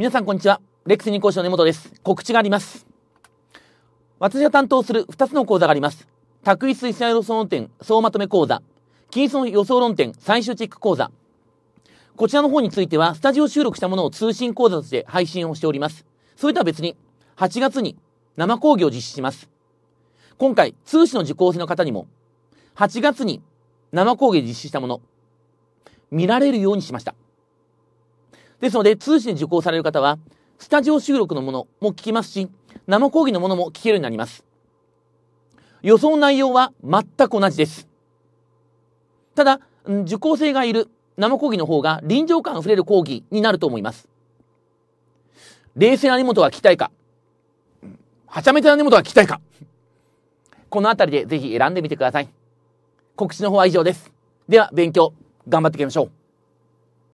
皆さんこんにちは。レックス2講師の根本です。告知があります。私が担当する2つの講座があります。卓一水彩予想論点総まとめ講座、金損予想論点最終チェック講座。こちらの方については、スタジオ収録したものを通信講座として配信をしております。それとは別に、8月に生講義を実施します。今回、通信の受講生の方にも、8月に生講義実施したもの、見られるようにしました。ですので、通知受講される方は、スタジオ収録のものも聞きますし、生講義のものも聞けるようになります。予想内容は全く同じです。ただ、受講生がいる生講義の方が臨場感あふれる講義になると思います。冷静な根元は聞きたいか、はちゃめちゃな根元は聞きたいか、このあたりでぜひ選んでみてください。告知の方は以上です。では、勉強、頑張っていきましょう。